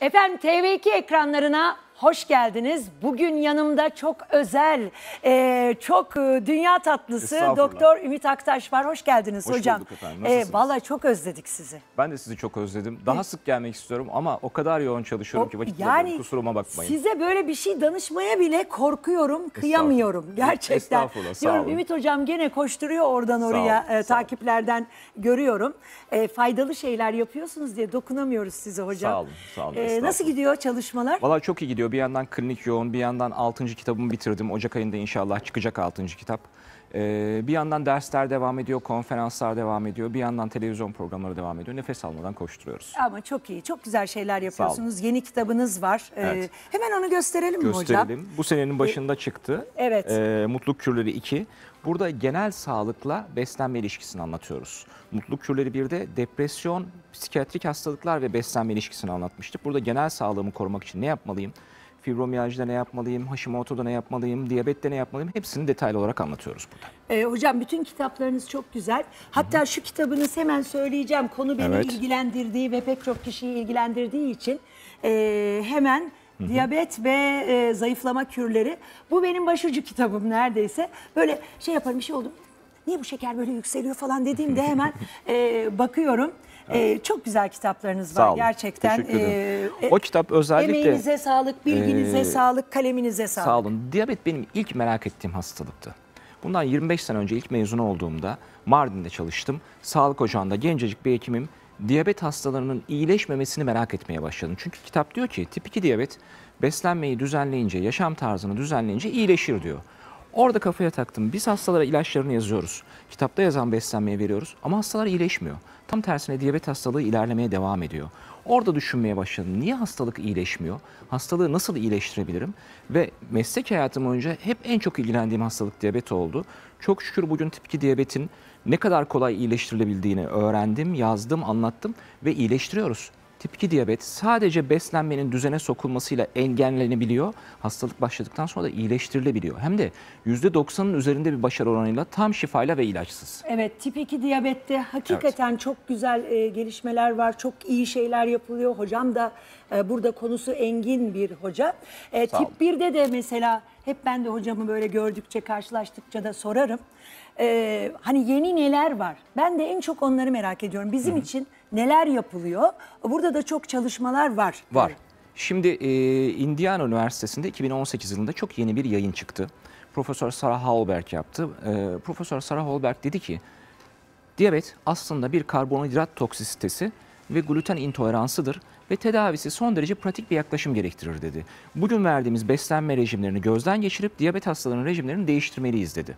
Efendim TV2 ekranlarına hoş geldiniz. Bugün yanımda çok özel, e, çok e, dünya tatlısı Doktor Ümit Aktaş var. Hoş geldiniz hoş hocam. Hoş bulduk efendim. E, Valla çok özledik sizi. Ben de sizi çok özledim. Daha Hı? E, sık gelmek istiyorum ama o kadar yoğun çalışıyorum o, ki vakit yani, Kusuruma bakmayın. Size böyle bir şey danışmaya bile korkuyorum, kıyamıyorum e, gerçekten. Estağfurullah sağ olun. Ümit hocam gene koşturuyor oradan oraya sağ e, takiplerden görüyorum. E, faydalı şeyler yapıyorsunuz diye dokunamıyoruz size hocam. Sağ olun. Sağ olun e, nasıl gidiyor çalışmalar? Valla çok iyi gidiyor geliyor. Bir yandan klinik yoğun, bir yandan 6. kitabımı bitirdim. Ocak ayında inşallah çıkacak 6. kitap. Ee, bir yandan dersler devam ediyor, konferanslar devam ediyor. Bir yandan televizyon programları devam ediyor. Nefes almadan koşturuyoruz. Ama çok iyi, çok güzel şeyler yapıyorsunuz. Yeni kitabınız var. Ee, Hemen onu gösterelim, mi hocam? Gösterelim. Bu senenin ee, başında çıktı. evet. Ee, Mutluluk Kürleri 2. Burada genel sağlıkla beslenme ilişkisini anlatıyoruz. Mutluluk Kürleri 1'de depresyon, psikiyatrik hastalıklar ve beslenme ilişkisini anlatmıştık. Burada genel sağlığımı korumak için ne yapmalıyım? fibromiyajda ne yapmalıyım, Hashimoto'da ne yapmalıyım, diyabette ne yapmalıyım hepsini detaylı olarak anlatıyoruz burada. E, hocam bütün kitaplarınız çok güzel. Hatta Hı -hı. şu kitabınız hemen söyleyeceğim. Konu beni evet. ilgilendirdiği ve pek çok kişiyi ilgilendirdiği için e, hemen Hı -hı. Diyabet ve e, zayıflama kürleri. Bu benim başucu kitabım neredeyse. Böyle şey yaparım bir şey oldu. Niye bu şeker böyle yükseliyor falan dediğimde hemen e, bakıyorum. Evet. çok güzel kitaplarınız var olun. gerçekten. Teşekkür ee, e, o kitap özellikle... Emeğinize sağlık, ee, bilginize e, sağlık, kaleminize sağlık. Sağ olun. Diyabet benim ilk merak ettiğim hastalıktı. Bundan 25 sene önce ilk mezun olduğumda Mardin'de çalıştım. Sağlık ocağında gencecik bir hekimim diyabet hastalarının iyileşmemesini merak etmeye başladım. Çünkü kitap diyor ki tip 2 diyabet beslenmeyi düzenleyince, yaşam tarzını düzenleyince iyileşir diyor. Orada kafaya taktım. Biz hastalara ilaçlarını yazıyoruz. Kitapta yazan beslenmeye veriyoruz ama hastalar iyileşmiyor. Tam tersine diyabet hastalığı ilerlemeye devam ediyor. Orada düşünmeye başladım. Niye hastalık iyileşmiyor? Hastalığı nasıl iyileştirebilirim? Ve meslek hayatım önce hep en çok ilgilendiğim hastalık diyabet oldu. Çok şükür bugün tip 2 diyabetin ne kadar kolay iyileştirilebildiğini öğrendim, yazdım, anlattım ve iyileştiriyoruz. Tip 2 diyabet sadece beslenmenin düzene sokulmasıyla engellenebiliyor. Hastalık başladıktan sonra da iyileştirilebiliyor. Hem de %90'ın üzerinde bir başarı oranıyla tam şifayla ve ilaçsız. Evet tip 2 diyabette hakikaten evet. çok güzel e, gelişmeler var. Çok iyi şeyler yapılıyor. Hocam da e, burada konusu engin bir hoca. E, tip olun. 1'de de mesela hep ben de hocamı böyle gördükçe karşılaştıkça da sorarım. E, hani yeni neler var? Ben de en çok onları merak ediyorum. Bizim Hı -hı. için neler yapılıyor? Burada da çok çalışmalar var. Var. Şimdi e, Indiana Üniversitesi'nde 2018 yılında çok yeni bir yayın çıktı. Profesör Sarah Holberg yaptı. E, Profesör Sarah Holberg dedi ki, diyabet aslında bir karbonhidrat toksisitesi ve gluten intoleransıdır ve tedavisi son derece pratik bir yaklaşım gerektirir dedi. Bugün verdiğimiz beslenme rejimlerini gözden geçirip diyabet hastalarının rejimlerini değiştirmeliyiz dedi.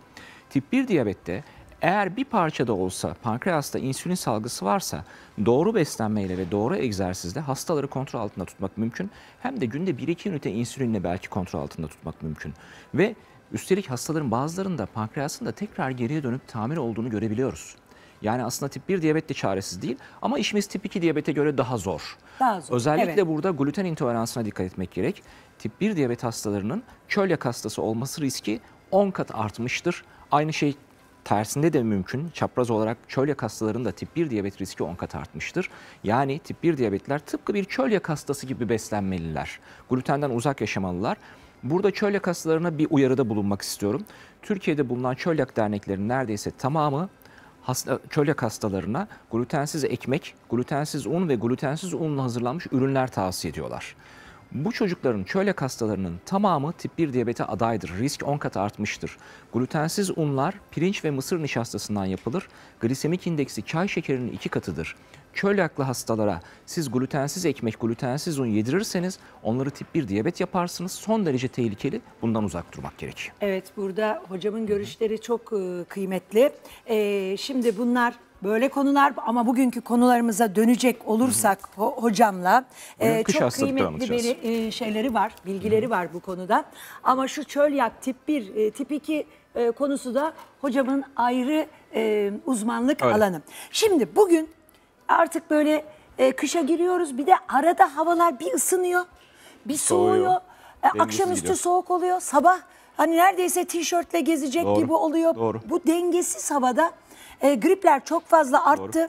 Tip 1 diyabette eğer bir parça da olsa pankreasta insülin salgısı varsa doğru beslenmeyle ve doğru egzersizle hastaları kontrol altında tutmak mümkün. Hem de günde 1-2 ünite insülinle belki kontrol altında tutmak mümkün. Ve üstelik hastaların bazılarında pankreasın tekrar geriye dönüp tamir olduğunu görebiliyoruz. Yani aslında tip 1 diyabet de çaresiz değil ama işimiz tip 2 diyabete göre daha zor. Daha zor. Özellikle evet. burada gluten intoleransına dikkat etmek gerek. Tip 1 diyabet hastalarının çölyak hastası olması riski 10 kat artmıştır. Aynı şey Tersinde de mümkün. Çapraz olarak çölyak hastalarının da tip 1 diyabet riski 10 kat artmıştır. Yani tip 1 diyabetler tıpkı bir çölyak hastası gibi beslenmeliler. Glutenden uzak yaşamalılar. Burada çölyak hastalarına bir uyarıda bulunmak istiyorum. Türkiye'de bulunan çölyak derneklerinin neredeyse tamamı hasta, çölyak hastalarına glutensiz ekmek, glutensiz un ve glutensiz unla hazırlanmış ürünler tavsiye ediyorlar. Bu çocukların çölyak hastalarının tamamı tip 1 diyabete adaydır. Risk 10 kat artmıştır. Glutensiz unlar pirinç ve mısır nişastasından yapılır. Glisemik indeksi çay şekerinin 2 katıdır. Çölyaklı hastalara siz glutensiz ekmek, glutensiz un yedirirseniz onları tip 1 diyabet yaparsınız. Son derece tehlikeli. Bundan uzak durmak gerek. Evet burada hocamın görüşleri çok ıı, kıymetli. Ee, şimdi bunlar böyle konular ama bugünkü konularımıza dönecek olursak Hı -hı. hocamla e, çok kıymetli bir e, şeyleri var, bilgileri Hı -hı. var bu konuda. Ama şu çölyak tip 1, e, tip 2 e, konusu da hocamın ayrı e, uzmanlık Öyle. alanı. Şimdi bugün artık böyle e, kışa giriyoruz. Bir de arada havalar bir ısınıyor, bir soğuyor. soğuyor. E, akşamüstü soğuk oluyor. Sabah Hani neredeyse tişörtle gezecek Doğru. gibi oluyor. Doğru. Bu dengesiz havada e, gripler çok fazla arttı. Doğru.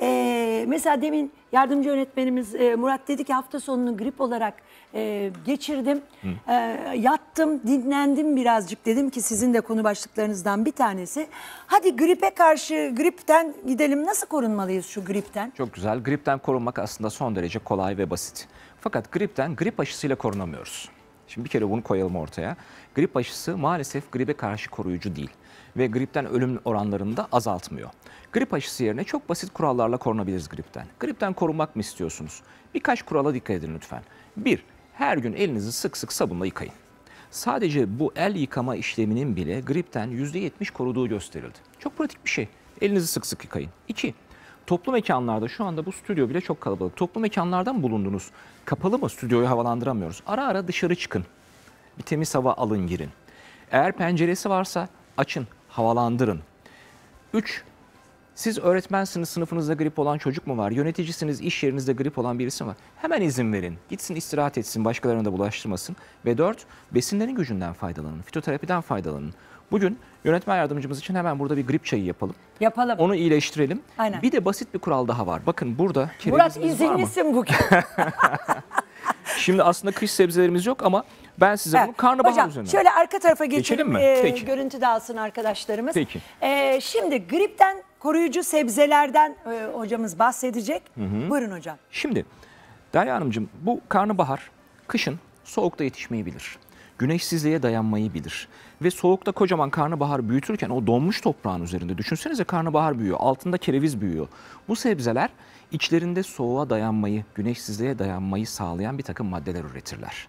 E, mesela demin yardımcı yönetmenimiz e, Murat dedi ki hafta sonunu grip olarak e, geçirdim. E, yattım, dinlendim birazcık dedim ki sizin de konu başlıklarınızdan bir tanesi. Hadi gripe karşı gripten gidelim. Nasıl korunmalıyız şu gripten? Çok güzel. Gripten korunmak aslında son derece kolay ve basit. Fakat gripten grip aşısıyla korunamıyoruz. Şimdi bir kere bunu koyalım ortaya. Grip aşısı maalesef gribe karşı koruyucu değil ve gripten ölüm oranlarını da azaltmıyor. Grip aşısı yerine çok basit kurallarla korunabiliriz gripten. Gripten korunmak mı istiyorsunuz? Birkaç kurala dikkat edin lütfen. 1. Her gün elinizi sık sık sabunla yıkayın. Sadece bu el yıkama işleminin bile gripten %70 koruduğu gösterildi. Çok pratik bir şey. Elinizi sık sık yıkayın. 2. Toplu mekanlarda şu anda bu stüdyo bile çok kalabalık. Toplu mekanlardan bulundunuz. Kapalı mı stüdyoyu havalandıramıyoruz. Ara ara dışarı çıkın. Bir temiz hava alın girin. Eğer penceresi varsa açın, havalandırın. 3. Siz öğretmensiniz, sınıfınızda grip olan çocuk mu var? Yöneticisiniz, iş yerinizde grip olan birisi mi var? Hemen izin verin. Gitsin istirahat etsin, başkalarına da bulaştırmasın. Ve dört, besinlerin gücünden faydalanın. Fitoterapiden faydalanın. Bugün yönetmen yardımcımız için hemen burada bir grip çayı yapalım. Yapalım. Onu iyileştirelim. Aynen. Bir de basit bir kural daha var. Bakın burada Murat izinlisin bugün. Şimdi aslında kış sebzelerimiz yok ama ben size evet. bunu karnabahar Hocam, üzerine. Şöyle arka tarafa geçelim, geçelim mi? E, Peki. Görüntü de alsın arkadaşlarımız. Peki. E, şimdi gripten koruyucu sebzelerden e, hocamız bahsedecek. Hı hı. Buyurun hocam. Şimdi Derya Hanımcığım bu karnabahar kışın soğukta yetişmeyi bilir. Güneşsizliğe dayanmayı bilir. Ve soğukta kocaman karnabahar büyütürken o donmuş toprağın üzerinde düşünsenize karnabahar büyüyor, altında kereviz büyüyor. Bu sebzeler içlerinde soğuğa dayanmayı, güneşsizliğe dayanmayı sağlayan bir takım maddeler üretirler.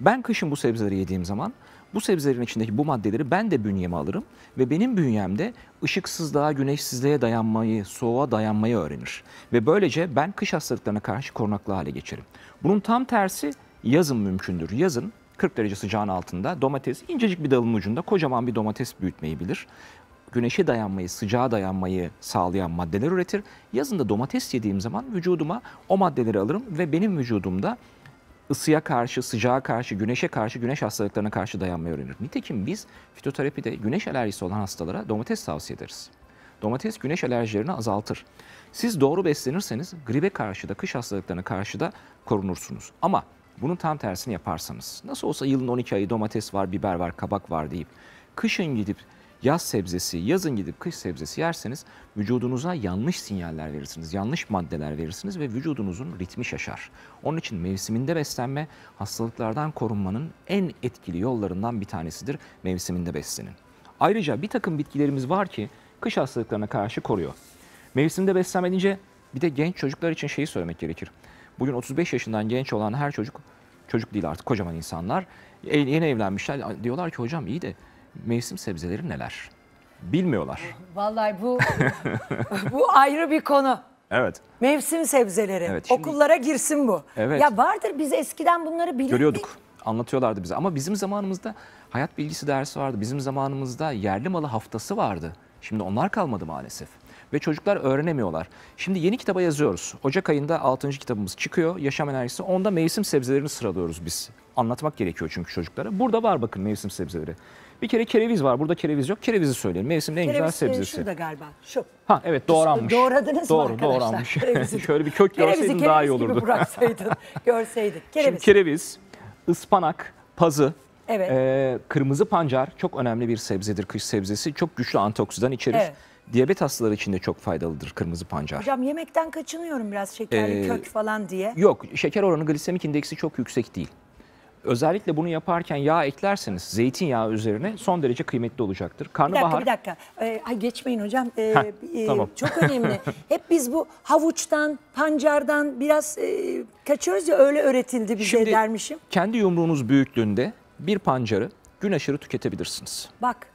Ben kışın bu sebzeleri yediğim zaman bu sebzelerin içindeki bu maddeleri ben de bünyeme alırım ve benim bünyemde ışıksızlığa, güneşsizliğe dayanmayı, soğuğa dayanmayı öğrenir. Ve böylece ben kış hastalıklarına karşı korunaklı hale geçerim. Bunun tam tersi yazın mümkündür. Yazın 40 derece sıcağın altında domates incecik bir dalın ucunda kocaman bir domates büyütmeyi bilir güneşe dayanmayı, sıcağa dayanmayı sağlayan maddeler üretir. Yazında domates yediğim zaman vücuduma o maddeleri alırım ve benim vücudumda ısıya karşı, sıcağa karşı, güneşe karşı, güneş hastalıklarına karşı dayanmayı öğrenir. Nitekim biz fitoterapide güneş alerjisi olan hastalara domates tavsiye ederiz. Domates güneş alerjilerini azaltır. Siz doğru beslenirseniz gribe karşı da kış hastalıklarına karşı da korunursunuz. Ama bunun tam tersini yaparsanız nasıl olsa yılın 12 ayı domates var, biber var, kabak var deyip kışın gidip yaz sebzesi, yazın gidip kış sebzesi yerseniz vücudunuza yanlış sinyaller verirsiniz, yanlış maddeler verirsiniz ve vücudunuzun ritmi şaşar. Onun için mevsiminde beslenme hastalıklardan korunmanın en etkili yollarından bir tanesidir mevsiminde beslenin. Ayrıca bir takım bitkilerimiz var ki kış hastalıklarına karşı koruyor. Mevsimde beslenmedince bir de genç çocuklar için şeyi söylemek gerekir. Bugün 35 yaşından genç olan her çocuk, çocuk değil artık kocaman insanlar yeni evlenmişler diyorlar ki hocam iyi de mevsim sebzeleri neler? Bilmiyorlar. Vallahi bu bu ayrı bir konu. Evet. Mevsim sebzeleri. Evet, şimdi... Okullara girsin bu. Evet. Ya vardır biz eskiden bunları bilirdik. Görüyorduk. Anlatıyorlardı bize ama bizim zamanımızda hayat bilgisi dersi vardı. Bizim zamanımızda yerli malı haftası vardı. Şimdi onlar kalmadı maalesef ve çocuklar öğrenemiyorlar. Şimdi yeni kitaba yazıyoruz. Ocak ayında 6. kitabımız çıkıyor. Yaşam enerjisi. Onda mevsim sebzelerini sıralıyoruz biz. Anlatmak gerekiyor çünkü çocuklara. Burada var bakın mevsim sebzeleri. Bir kere kereviz var. Burada kereviz yok. Kerevizi söyleyelim. Mevsimin en kereviz güzel sebzesi. Kereviz da galiba. Şu. Ha evet doğranmış. Doğradınız Doğru, mı arkadaşlar? doğranmış. Şöyle bir kök görseydin kereviz daha iyi olurdu. Kerevizi bıraksaydın. Görseydik. Kereviz. Şimdi kereviz, ıspanak, pazı, Evet. Ee, kırmızı pancar çok önemli bir sebzedir, kış sebzesi. Çok güçlü antioksidan içerir. Evet. Diyabet hastaları için de çok faydalıdır kırmızı pancar. Hocam yemekten kaçınıyorum biraz şekerli ee, kök falan diye. Yok şeker oranı glisemik indeksi çok yüksek değil. Özellikle bunu yaparken yağ eklerseniz zeytinyağı üzerine son derece kıymetli olacaktır. Karnabahar... Bir dakika bir dakika. Ee, ay geçmeyin hocam. Ee, Heh, e, tamam. Çok önemli. Hep biz bu havuçtan, pancardan biraz e, kaçıyoruz ya öyle öğretildi bize Şimdi, dermişim. Kendi yumruğunuz büyüklüğünde bir pancarı gün aşırı tüketebilirsiniz. Bak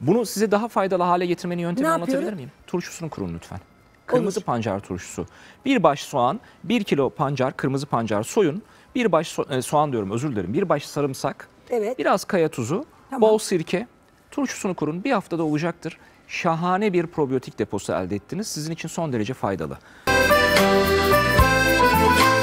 bunu size daha faydalı hale getirmenin yöntemini anlatabilir miyim? Turşusunu kurun lütfen. Kırmızı Olur. pancar turşusu. Bir baş soğan, bir kilo pancar, kırmızı pancar soyun. Bir baş so e, soğan diyorum özür dilerim. Bir baş sarımsak, evet. biraz kaya tuzu, tamam. bol sirke. Turşusunu kurun. Bir haftada olacaktır. Şahane bir probiyotik deposu elde ettiniz. Sizin için son derece faydalı. Müzik